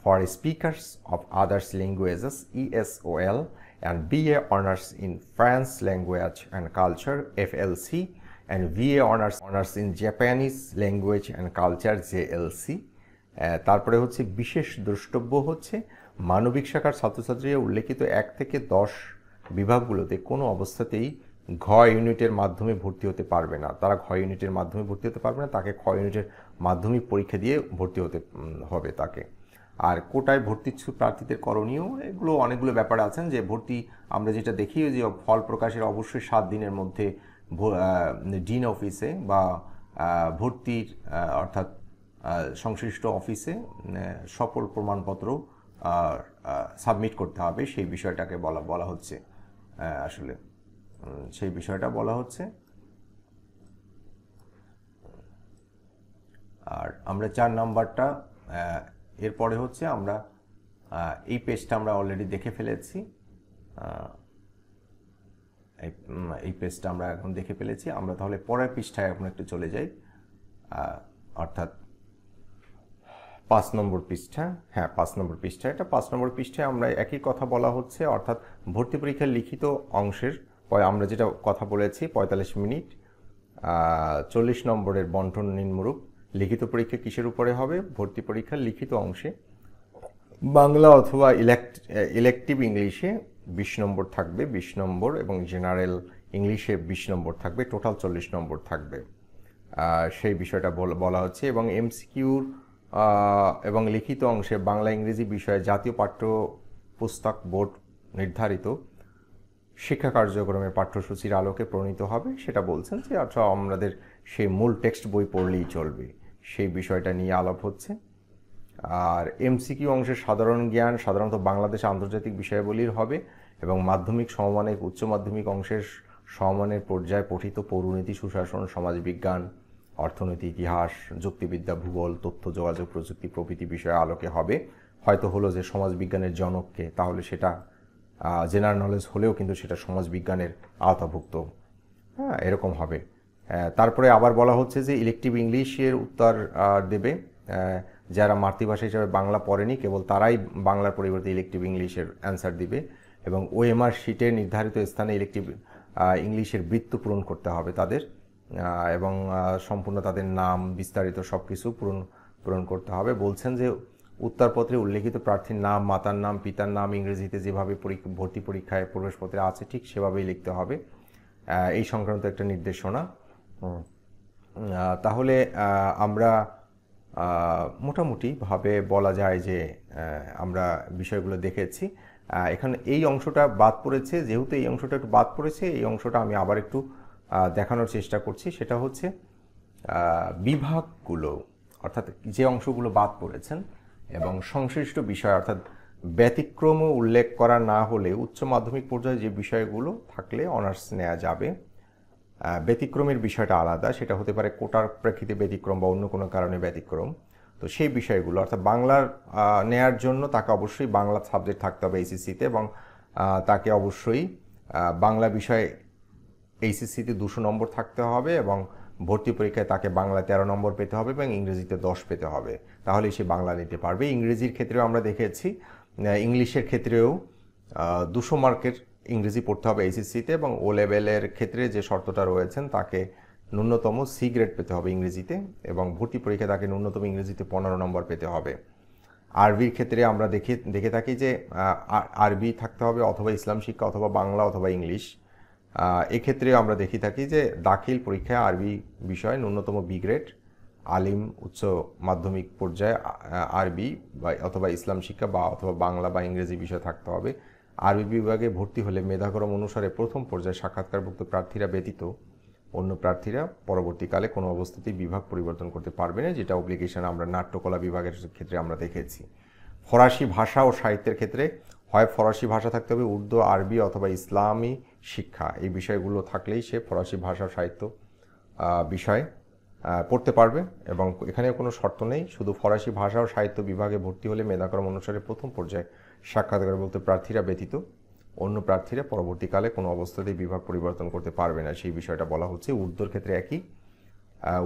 for speakers of others languages ESOL and BA honours in France language and culture FLC and BA honours honours in Japanese language and culture JLC তারপরে হচ্ছে বিশেষ দ্রষ্টব্য হচ্ছে মানবিক শাখার ছাত্রছাত্রীরা উল্লেখিত এক থেকে দশ বিভাগগুলোতে কোনো অবস্থাতেই ঘ ইউনিটের মাধ্যমে ভর্তি হতে পারবে না তারা ঘ ইউনিটের মাধ্যমে ভর্তি হতে পারবে না তাকে খ ইউনিটের মাধ্যমিক পরীক্ষা দিয়ে ভর্তি হতে হবে তাকে আর কোটায় ভর্তিচ্ছু প্রার্থীদের করণীয় এগুলো অনেকগুলো ব্যাপার আছেন যে ভর্তি আমরা যেটা দেখি যে ফল প্রকাশের অবশ্যই সাত দিনের মধ্যে ডিন অফিসে বা ভর্তির অর্থাৎ সংশ্লিষ্ট অফিসে মানে সফল প্রমাণপত্র সাবমিট করতে হবে সেই বিষয়টাকে বলা বলা হচ্ছে হ্যাঁ, আসলে সেই বিষয়টা বলা হচ্ছে আর আমরা চার নাম্বারটা এরপরে হচ্ছে আমরা এই পেজটা আমরা অলরেডি দেখে ফেলেছি এই পেজটা আমরা এখন দেখে ফেলেছি আমরা তাহলে পরের পৃষ্ঠায় এখন একটু চলে যাই অর্থাৎ পাঁচ নম্বর পৃষ্ঠা হ্যাঁ পাঁচ নম্বর পৃষ্ঠা এটা পাঁচ নম্বর পৃষ্ঠায় আমরা একই কথা বলা হচ্ছে অর্থাৎ ভর্তি পরীক্ষার লিখিত অংশের আমরা যেটা কথা বলেছি পঁয়তাল্লিশ মিনিট চল্লিশ নম্বরের বন্টন নিম্নরূপ লিখিত পরীক্ষা কিসের উপরে হবে ভর্তি পরীক্ষার লিখিত অংশে বাংলা অথবা ইলেক্ট ইলেকটিভ ইংলিশে বিশ নম্বর থাকবে বিশ নম্বর এবং জেনারেল ইংলিশে বিশ নম্বর থাকবে টোটাল চল্লিশ নম্বর থাকবে সেই বিষয়টা বলা হচ্ছে এবং এমসিকিউর এবং লিখিত অংশে বাংলা ইংরেজি বিষয়ে জাতীয় পাঠ্য পুস্তক বোর্ড নির্ধারিত শিক্ষা কার্যক্রমের পাঠ্যসূচির আলোকে প্রণীত হবে সেটা বলছেন যে আচ্ছা আমাদের সেই মূল টেক্সট বই পড়লেই চলবে সেই বিষয়টা নিয়ে আলাপ হচ্ছে আর এমসিকিউ অংশের সাধারণ জ্ঞান সাধারণত বাংলাদেশ আন্তর্জাতিক বিষয়াবলীর হবে এবং মাধ্যমিক সমমানের উচ্চ মাধ্যমিক অংশের সমমানের পর্যায়ে পঠিত পৌরনীতি সুশাসন সমাজবিজ্ঞান অর্থনীতি ইতিহাস যুক্তিবিদ্যা ভূগোল তথ্য যোগাযোগ প্রযুক্তি প্রভৃতি বিষয়ে আলোকে হবে হয়তো হলো যে সমাজবিজ্ঞানের জনককে তাহলে সেটা জেনারেল নলেজ হলেও কিন্তু সেটা সমাজবিজ্ঞানের আওতাভুক্ত হ্যাঁ এরকম হবে তারপরে আবার বলা হচ্ছে যে ইলেকটিভ ইংলিশের উত্তর দেবে যারা মাতৃভাষা হিসাবে বাংলা পড়েনি কেবল তারাই বাংলার পরিবর্তে ইলেকটিভ ইংলিশের অ্যান্সার দিবে এবং ওএমআর শিটে নির্ধারিত স্থানে ইলেকটিভ ইংলিশের বৃত্ত পূরণ করতে হবে তাদের এবং সম্পূর্ণ তাদের নাম বিস্তারিত সব কিছু পূরণ পূরণ করতে হবে বলছেন যে উত্তরপত্রে উল্লেখিত প্রার্থীর নাম মাতার নাম পিতার নাম ইংরেজিতে যেভাবে ভর্তি পরীক্ষায় প্রবেশপত্রে আছে ঠিক সেভাবেই লিখতে হবে এই সংক্রান্ত একটা নির্দেশনা তাহলে আমরা মোটামুটিভাবে বলা যায় যে আমরা বিষয়গুলো দেখেছি এখানে এই অংশটা বাদ পড়েছে যেহেতু এই অংশটা একটু বাদ পড়েছে এই অংশটা আমি আবার একটু দেখানোর চেষ্টা করছি সেটা হচ্ছে বিভাগগুলো অর্থাৎ যে অংশগুলো বাদ পড়েছেন এবং সংশ্লিষ্ট বিষয় অর্থাৎ ব্যতিক্রম উল্লেখ করা না হলে উচ্চ মাধ্যমিক পর্যায়ে যে বিষয়গুলো থাকলে অনার্স নেওয়া যাবে ব্যতিক্রমের বিষয়টা আলাদা সেটা হতে পারে কোটার প্রেক্ষিতে ব্যতিক্রম বা অন্য কোনো কারণে ব্যতিক্রম তো সেই বিষয়গুলো অর্থাৎ বাংলার নেয়ার জন্য তাকে অবশ্যই বাংলা সাবজেক্ট থাকতে হবে এসিসিতে এবং তাকে অবশ্যই বাংলা বিষয়ে এইচএসসিতে দুশো নম্বর থাকতে হবে এবং ভর্তি পরীক্ষায় তাকে বাংলা তেরো নম্বর পেতে হবে এবং ইংরেজিতে দশ পেতে হবে তাহলে সে বাংলা নিতে পারবে ইংরেজির ক্ষেত্রেও আমরা দেখেছি ইংলিশের ক্ষেত্রেও দুশো মার্কের ইংরেজি পড়তে হবে এইচএসসিতে এবং ও লেভেলের ক্ষেত্রে যে শর্তটা রয়েছেন তাকে ন্যূনতম সি গ্রেড পেতে হবে ইংরেজিতে এবং ভর্তি পরীক্ষায় তাকে ন্যূনতম ইংরেজিতে পনেরো নম্বর পেতে হবে আরবির ক্ষেত্রে আমরা দেখে দেখে থাকি যে আরবি থাকতে হবে অথবা ইসলাম শিক্ষা অথবা বাংলা অথবা ইংলিশ এক্ষেত্রে আমরা দেখি থাকি যে দাখিল পরীক্ষায় আরবি বিষয় ন্যূনতম বি গ্রেড আলিম উচ্চ মাধ্যমিক পর্যায়ে আরবি বা অথবা ইসলাম শিক্ষা বা অথবা বাংলা বা ইংরেজি বিষয় থাকতে হবে আরবি বিভাগে ভর্তি হলে মেধাক্রম অনুসারে প্রথম পর্যায়ে সাক্ষাৎকারভুক্ত প্রার্থীরা ব্যতীত অন্য প্রার্থীরা পরবর্তীকালে কোনো অবস্থাতেই বিভাগ পরিবর্তন করতে পারবে না যেটা অপ্লিকেশন আমরা নাট্যকলা বিভাগের ক্ষেত্রে আমরা দেখেছি ফরাসি ভাষা ও সাহিত্যের ক্ষেত্রে হয় ফরাসি ভাষা থাকতে হবে উর্দু আরবি অথবা ইসলামী শিক্ষা এই বিষয়গুলো থাকলেই সে ফরাসি ভাষা সাহিত্য বিষয় পড়তে পারবে এবং এখানে কোনো শর্ত নেই শুধু ফরাসি ভাষা ও সাহিত্য বিভাগে ভর্তি হলে মেধাক্রম অনুসারে প্রথম পর্যায়ে সাক্ষাৎকার বলতে প্রার্থীরা ব্যতীত অন্য প্রার্থীরা পরবর্তীকালে কোনো অবস্থাতেই বিভাগ পরিবর্তন করতে পারবে না সেই বিষয়টা বলা হচ্ছে উর্দুর ক্ষেত্রে একই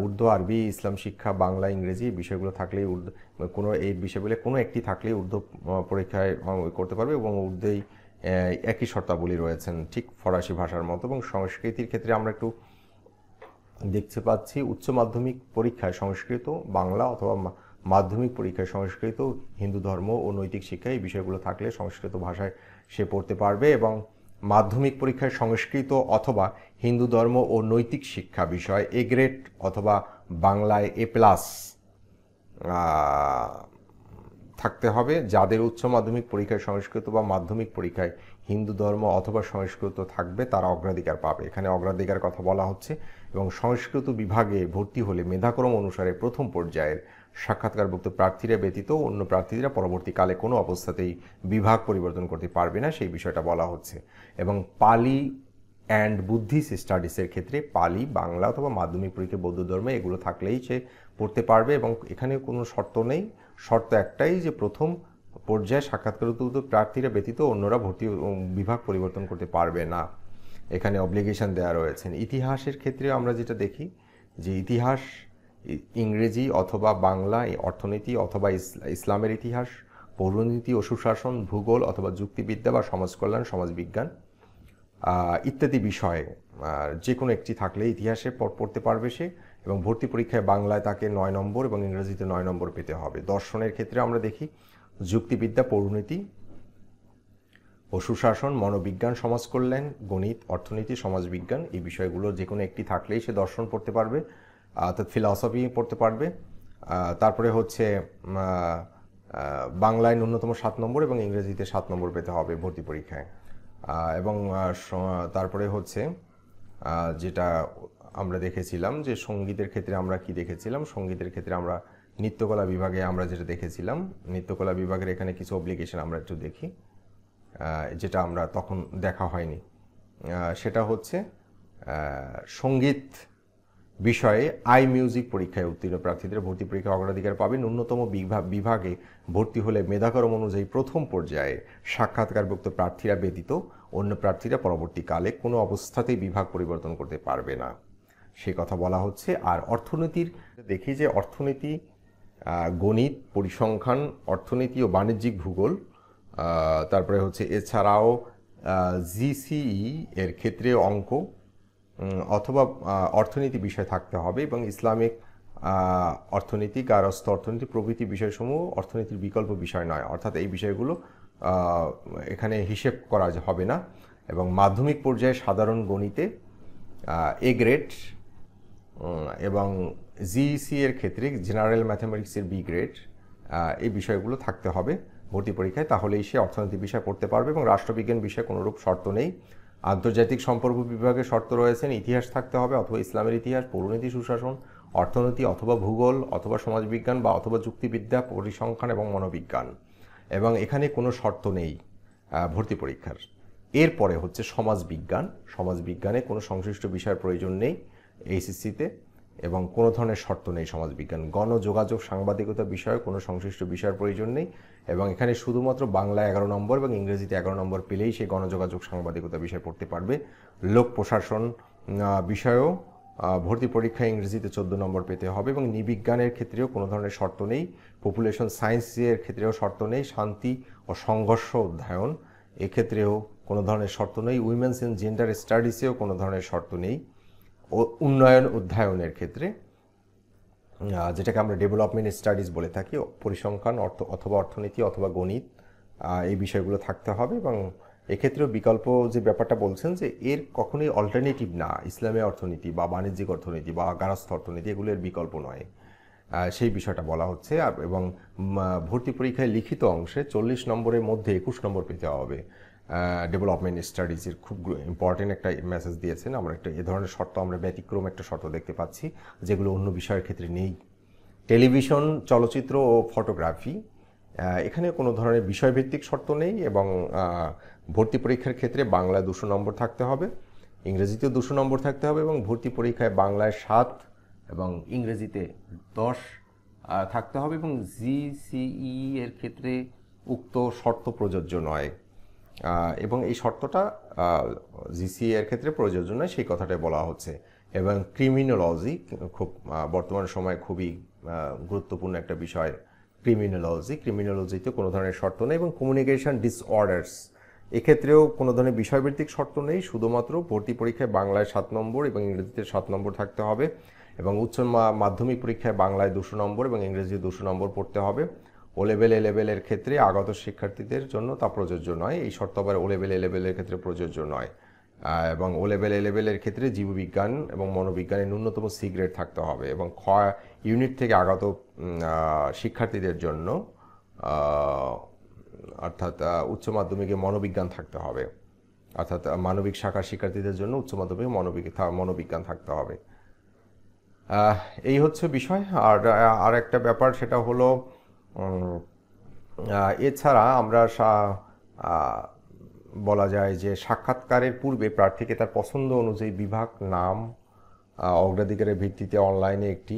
উর্দু আরবি ইসলাম শিক্ষা বাংলা ইংরেজি বিষয়গুলো থাকলেই উর্দু কোনো এই বিষয়গুলো কোনো একটি থাকলেই উর্দু পরীক্ষায় করতে পারবে এবং উর্দুই একই শর্তাবলী রয়েছেন ঠিক ফরাসি ভাষার মতো এবং সংস্কৃতির ক্ষেত্রে আমরা একটু দেখতে পাচ্ছি উচ্চ মাধ্যমিক পরীক্ষায় সংস্কৃত বাংলা অথবা মাধ্যমিক পরীক্ষায় সংস্কৃত হিন্দু ধর্ম ও নৈতিক শিক্ষা এই বিষয়গুলো থাকলে সংস্কৃত ভাষায় সে পড়তে পারবে এবং মাধ্যমিক পরীক্ষায় সংস্কৃত অথবা হিন্দু ধর্ম ও নৈতিক শিক্ষা বিষয় এ গ্রেড অথবা বাংলায় এ প্লাস থাকতে হবে যাদের উচ্চ মাধ্যমিক পরীক্ষায় সংস্কৃত বা মাধ্যমিক পরীক্ষায় হিন্দু ধর্ম অথবা সংস্কৃত থাকবে তারা অগ্রাধিকার পাবে এখানে অগ্রাধিকার কথা বলা হচ্ছে এবং সংস্কৃত বিভাগে ভর্তি হলে মেধাক্রম অনুসারে প্রথম পর্যায়ের সাক্ষাৎকারভুক্ত প্রার্থীরা ব্যতীত অন্য প্রার্থীরা পরবর্তীকালে কোনো অবস্থাতেই বিভাগ পরিবর্তন করতে পারবে না সেই বিষয়টা বলা হচ্ছে এবং পালি অ্যান্ড বুদ্ধিস্ট স্টাডিসের ক্ষেত্রে পালি বাংলা অথবা মাধ্যমিক পরীক্ষা বৌদ্ধ ধর্মে এগুলো থাকলেই সে পড়তে পারবে এবং এখানে কোনো শর্ত নেই শর্ত একটাই যে প্রথম পর্যায়ে সাক্ষাৎকারত প্রার্থীরা ব্যতীত অন্যরা ভর্তি বিভাগ পরিবর্তন করতে পারবে না এখানে অব্লিগেশন দেওয়া রয়েছেন ইতিহাসের ক্ষেত্রে আমরা যেটা দেখি যে ইতিহাস ইংরেজি অথবা বাংলা অর্থনীতি অথবা ইসলামের ইতিহাস পৌরনীতি ও সুশাসন ভূগোল অথবা যুক্তিবিদ্যা বা সমাজকল্যাণ সমাজবিজ্ঞান ইত্যাদি বিষয়ে যে কোনো একটি থাকলে ইতিহাসে পড়তে পারবে সে এবং ভর্তি পরীক্ষায় বাংলায় তাকে নয় নম্বর এবং ইংরেজিতে নয় নম্বর পেতে হবে দর্শনের ক্ষেত্রে আমরা দেখি যুক্তিবিদ্যা পরিণতি ও সুশাসন মনোবিজ্ঞান সমাজ কল্যাণ গণিত অর্থনীতি সমাজবিজ্ঞান এই বিষয়গুলো যে কোনো একটি থাকলেই সে দর্শন পড়তে পারবে অর্থাৎ ফিলসফি পড়তে পারবে তারপরে হচ্ছে বাংলায় ন্যূনতম সাত নম্বর এবং ইংরেজিতে সাত নম্বর পেতে হবে ভর্তি পরীক্ষায় এবং তারপরে হচ্ছে যেটা আমরা দেখেছিলাম যে সঙ্গীতের ক্ষেত্রে আমরা কি দেখেছিলাম সঙ্গীতের ক্ষেত্রে আমরা নৃত্যকলা বিভাগে আমরা যেটা দেখেছিলাম নৃত্যকলা বিভাগের এখানে কিছু অব্লিগেশন আমরা একটু দেখি যেটা আমরা তখন দেখা হয়নি সেটা হচ্ছে সঙ্গীত বিষয়ে আই মিউজিক পরীক্ষায় উত্তীর্ণ প্রার্থীদের ভর্তি পরীক্ষা অগ্রাধিকার পাবে ন্যূনতম বিভাগে ভর্তি হলে মেধাকরম অনুযায়ী প্রথম পর্যায়ে সাক্ষাৎকারভুক্ত প্রার্থীরা ব্যতীত অন্য প্রার্থীরা পরবর্তীকালে কোনো অবস্থাতেই বিভাগ পরিবর্তন করতে পারবে না সে কথা বলা হচ্ছে আর অর্থনীতির দেখি যে অর্থনীতি গণিত পরিসংখ্যান অর্থনীতি ও বাণিজ্যিক ভূগোল তারপরে হচ্ছে এছাড়াও জিসিই এর ক্ষেত্রে অঙ্ক অথবা অর্থনীতি বিষয় থাকতে হবে এবং ইসলামিক অর্থনীতি গারস্থ অর্থনীতি প্রভৃতি বিষয়সমূহ অর্থনীতির বিকল্প বিষয় নয় অর্থাৎ এই বিষয়গুলো এখানে হিসেব করা হবে না এবং মাধ্যমিক পর্যায়ে সাধারণ গণিতে এ গ্রেড এবং জিইসি e এর ক্ষেত্রে জেনারেল ম্যাথামেটিক্সের বি গ্রেড এই বিষয়গুলো থাকতে হবে ভর্তি পরীক্ষায় তাহলেই সে অর্থনীতি বিষয় পড়তে পারবে এবং রাষ্ট্রবিজ্ঞান বিষয়ে কোনোরূপ শর্ত নেই আন্তর্জাতিক সম্পর্ক বিভাগে শর্ত রয়েছেন ইতিহাস থাকতে হবে অথবা ইসলামের ইতিহাস পৌরনীতি সুশাসন অর্থনীতি অথবা ভূগোল অথবা সমাজবিজ্ঞান বা অথবা যুক্তিবিদ্যা পরিসংখ্যান এবং মনোবিজ্ঞান এবং এখানে কোনো শর্ত নেই ভর্তি পরীক্ষার এরপরে হচ্ছে সমাজবিজ্ঞান সমাজবিজ্ঞানে কোনো সংশ্লিষ্ট বিষয়ের প্রয়োজন নেই এইচএসসিতে এবং কোনো ধরনের শর্ত নেই সমাজবিজ্ঞান গণযোগাযোগ সাংবাদিকতা বিষয়ে কোনো সংশ্লিষ্ট বিষয়ের প্রয়োজন নেই এবং এখানে শুধুমাত্র বাংলা এগারো নম্বর এবং ইংরেজিতে এগারো নম্বর পেলেই সে গণযোগাযোগ সাংবাদিকতা বিষয় পড়তে পারবে লোক প্রশাসন বিষয়েও ভর্তি পরীক্ষায় ইংরেজিতে চোদ্দো নম্বর পেতে হবে এবং নিবিজ্ঞানের ক্ষেত্রেও কোনো ধরনের শর্ত নেই পপুলেশন সায়েন্সের ক্ষেত্রেও শর্ত নেই শান্তি ও সংঘর্ষ অধ্যয়ন এক্ষেত্রেও কোনো ধরনের শর্ত নেই উইমেন্স ইন জেন্ডার স্টাডিসেও কোনো ধরনের শর্ত নেই উন্নয়ন অধ্যায়নের ক্ষেত্রে যেটাকে আমরা ডেভেলপমেন্ট স্টাডিজ বলে থাকি পরিসংখ্যান অর্থ অথবা অর্থনীতি অথবা গণিত এই বিষয়গুলো থাকতে হবে এবং এক্ষেত্রেও বিকল্প যে ব্যাপারটা বলছেন যে এর কখনোই অল্টারনেটিভ না ইসলামী অর্থনীতি বা বাণিজ্যিক অর্থনীতি বা গারস্থ অর্থনীতি এগুলো এর বিকল্প নয় সেই বিষয়টা বলা হচ্ছে আর এবং ভর্তি পরীক্ষায় লিখিত অংশে চল্লিশ নম্বরের মধ্যে একুশ নম্বর পেতে হবে ডেভেলপমেন্ট স্টাডিজের খুব ইম্পর্টেন্ট একটা মেসেজ দিয়েছেন আমরা একটা এ ধরনের শর্ত আমরা ব্যতিক্রম একটা শর্ত দেখতে পাচ্ছি যেগুলো অন্য বিষয়ের ক্ষেত্রে নেই টেলিভিশন চলচ্চিত্র ও ফটোগ্রাফি এখানে কোনো ধরনের বিষয়ভিত্তিক শর্ত নেই এবং ভর্তি পরীক্ষার ক্ষেত্রে বাংলায় দুশো নম্বর থাকতে হবে ইংরেজিতেও দুশো নম্বর থাকতে হবে এবং ভর্তি পরীক্ষায় বাংলায় সাত এবং ইংরেজিতে দশ থাকতে হবে এবং জিসিই e e এর ক্ষেত্রে উক্ত শর্ত প্রযোজ্য নয় এবং এই শর্তটা জিসিএ এর ক্ষেত্রে প্রযোজ্য নয় সেই কথাটাই বলা হচ্ছে এবং ক্রিমিনোলজি খুব বর্তমান সময়ে খুবই গুরুত্বপূর্ণ একটা বিষয় ক্রিমিনোলজি ক্রিমিনোলজিতে কোনো ধরনের শর্ত নেই এবং কমিউনিকেশন ডিসঅর্ডার্স এক্ষেত্রেও কোনো ধরনের বিষয়ভিত্তিক শর্ত নেই শুধুমাত্র ভর্তি পরীক্ষায় বাংলায় সাত নম্বর এবং ইংরেজিতে সাত নম্বর থাকতে হবে এবং উচ্চ মাধ্যমিক পরীক্ষায় বাংলায় দুশো নম্বর এবং ইংরেজি দুশো নম্বর পড়তে হবে ও লেভেল এ লেভেলের ক্ষেত্রে আগত শিক্ষার্থীদের জন্য তা প্রযোজ্য নয় এই শর্ত আবার ও লেভেল এ লেভেলের ক্ষেত্রে প্রযোজ্য নয় এবং ও লেভেল এ লেভেলের ক্ষেত্রে জীববিজ্ঞান এবং মনোবিজ্ঞানে ন্যূনতম সি গ্রেড থাকতে হবে এবং খ ইউনিট থেকে আগত শিক্ষার্থীদের জন্য অর্থাৎ উচ্চ মাধ্যমিকে মনোবিজ্ঞান থাকতে হবে অর্থাৎ মানবিক শাখার শিক্ষার্থীদের জন্য উচ্চ মাধ্যমিক মনোবিক মনোবিজ্ঞান থাকতে হবে এই হচ্ছে বিষয় আর আর একটা ব্যাপার সেটা হলো এছাড়া আমরা বলা যায় যে সাক্ষাৎকারের পূর্বে প্রার্থীকে তার পছন্দ অনুযায়ী বিভাগ নাম অগ্রাধিকারের ভিত্তিতে অনলাইনে একটি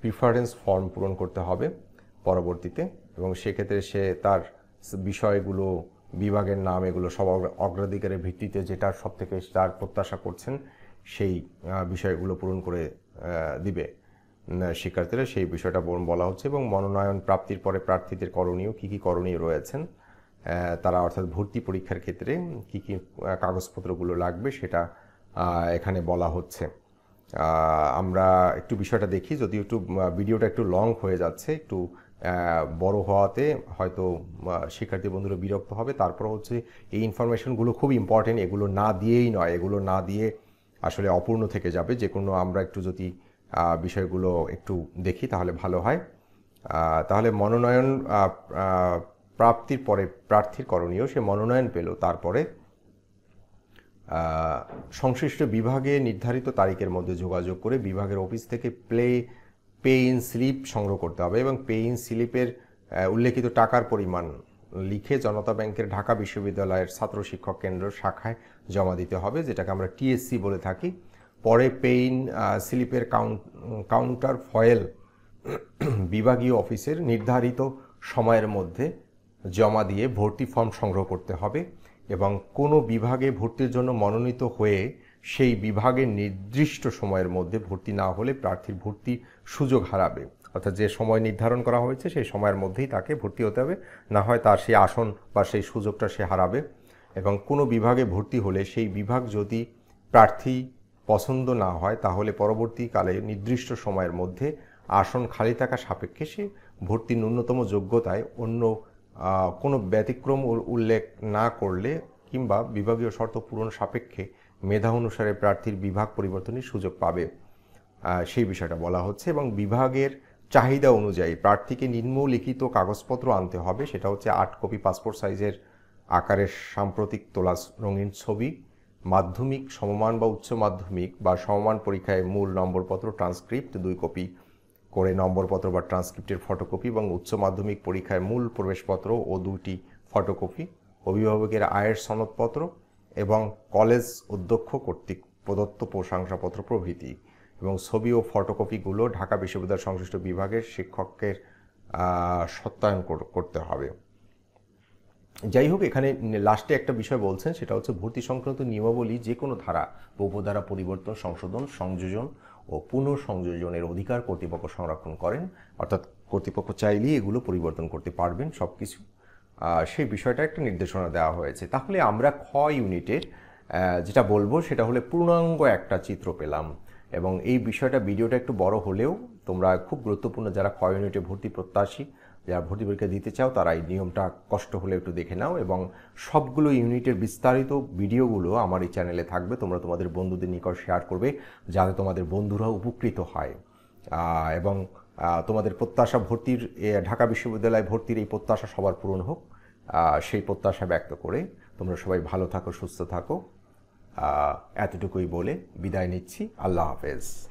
প্রিফারেন্স ফর্ম পূরণ করতে হবে পরবর্তীতে এবং সেক্ষেত্রে সে তার বিষয়গুলো বিভাগের নাম এগুলো সব অগ্রাধিকারের ভিত্তিতে যেটা সব থেকে তার প্রত্যাশা করছেন সেই বিষয়গুলো পূরণ করে দিবে শিক্ষার্থীরা সেই বিষয়টা বলা হচ্ছে এবং মনোনয়ন প্রাপ্তির পরে প্রার্থীদের করণীয় কী কী করণীয় রয়েছেন তারা অর্থাৎ ভর্তি পরীক্ষার ক্ষেত্রে কী কী কাগজপত্রগুলো লাগবে সেটা এখানে বলা হচ্ছে আমরা একটু বিষয়টা দেখি যদি একটু ভিডিওটা একটু লং হয়ে যাচ্ছে একটু বড় হওয়াতে হয়তো শিক্ষার্থী বন্ধুরা বিরক্ত হবে তারপর হচ্ছে এই ইনফরমেশনগুলো খুব ইম্পর্টেন্ট এগুলো না দিয়েই নয় এগুলো না দিয়ে আসলে অপূর্ণ থেকে যাবে যে কোনো আমরা একটু যদি বিষয়গুলো একটু দেখি তাহলে ভালো হয় তাহলে মনোনয়ন প্রাপ্তির পরে প্রার্থীর করণীয় সে মনোনয়ন পেল তারপরে সংশ্লিষ্ট বিভাগে নির্ধারিত তারিখের মধ্যে যোগাযোগ করে বিভাগের অফিস থেকে প্লে পে ইন স্লিপ সংগ্রহ করতে হবে এবং পে ইন স্লিপের উল্লেখিত টাকার পরিমাণ লিখে জনতা ব্যাংকের ঢাকা বিশ্ববিদ্যালয়ের ছাত্র শিক্ষক কেন্দ্র শাখায় জমা দিতে হবে যেটাকে আমরা টিএসসি বলে থাকি পরে পেইন স্লিপের কাউন্টার ফয়েল বিভাগীয় অফিসের নির্ধারিত সময়ের মধ্যে জমা দিয়ে ভর্তি ফর্ম সংগ্রহ করতে হবে এবং কোনো বিভাগে ভর্তির জন্য মনোনীত হয়ে সেই বিভাগের নির্দিষ্ট সময়ের মধ্যে ভর্তি না হলে প্রার্থীর ভর্তি সুযোগ হারাবে অর্থাৎ যে সময় নির্ধারণ করা হয়েছে সেই সময়ের মধ্যেই তাকে ভর্তি হতে হবে না হয় তার সেই আসন বা সেই সুযোগটা সে হারাবে এবং কোনো বিভাগে ভর্তি হলে সেই বিভাগ যদি প্রার্থী পছন্দ না হয় তাহলে পরবর্তীকালে নির্দিষ্ট সময়ের মধ্যে আসন খালি থাকা সাপেক্ষে সে ভর্তি ন্যূনতম যোগ্যতায় অন্য কোনো ব্যতিক্রম উল্লেখ না করলে কিংবা বিভাগীয় শর্ত পূরণ সাপেক্ষে মেধা অনুসারে প্রার্থীর বিভাগ পরিবর্তনের সুযোগ পাবে সেই বিষয়টা বলা হচ্ছে এবং বিভাগের চাহিদা অনুযায়ী প্রার্থীকে নিম্নলিখিত কাগজপত্র আনতে হবে সেটা হচ্ছে আট কপি পাসপোর্ট সাইজের আকারের সাম্প্রতিক তোলা রঙিন ছবি মাধ্যমিক সমমান বা উচ্চ মাধ্যমিক বা সমমান পরীক্ষায় মূল নম্বরপত্র ট্রান্সক্রিপ্ট দুই কপি করে নম্বরপত্র বা ট্রান্সক্রিপ্টের ফটোকপি এবং উচ্চ মাধ্যমিক পরীক্ষায় মূল প্রবেশপত্র ও দুইটি ফটোকপি অভিভাবকের আয়ের সনদপত্র এবং কলেজ অধ্যক্ষ কর্তৃক প্রদত্ত প্রশংসাপত্র প্রভৃতি এবং ছবি ও ফটোকপিগুলো ঢাকা বিশ্ববিদ্যালয় সংশ্লিষ্ট বিভাগের শিক্ষকের সত্যায়ন করতে হবে যাই হোক এখানে লাস্টে একটা বিষয় বলছেন সেটা হচ্ছে ভর্তি সংক্রান্ত নিয়মাবলী যে কোনো ধারা উপধারা পরিবর্তন সংশোধন সংযোজন ও পুনঃসংযোজনের অধিকার কর্তৃপক্ষ সংরক্ষণ করেন অর্থাৎ কর্তৃপক্ষ চাইলেই এগুলো পরিবর্তন করতে পারবেন সব কিছু সেই বিষয়টা একটা নির্দেশনা দেওয়া হয়েছে তাহলে আমরা খ ইউনিটের যেটা বলবো সেটা হলে পূর্ণাঙ্গ একটা চিত্র পেলাম এবং এই বিষয়টা ভিডিওটা একটু বড় হলেও তোমরা খুব গুরুত্বপূর্ণ যারা খ ইউনিটে ভর্তি প্রত্যাশী যারা ভর্তি পরীক্ষা দিতে চাও তারা এই নিয়মটা কষ্ট হলে একটু দেখে নাও এবং সবগুলো ইউনিটের বিস্তারিত ভিডিওগুলো আমার এই চ্যানেলে থাকবে তোমরা তোমাদের বন্ধুদের নিকট শেয়ার করবে যাতে তোমাদের বন্ধুরা উপকৃত হয় এবং তোমাদের প্রত্যাশা ভর্তির ঢাকা বিশ্ববিদ্যালয়ে ভর্তির এই প্রত্যাশা সবার পূরণ হোক সেই প্রত্যাশা ব্যক্ত করে তোমরা সবাই ভালো থাকো সুস্থ থাকো এতটুকুই বলে বিদায় নিচ্ছি আল্লাহ হাফেজ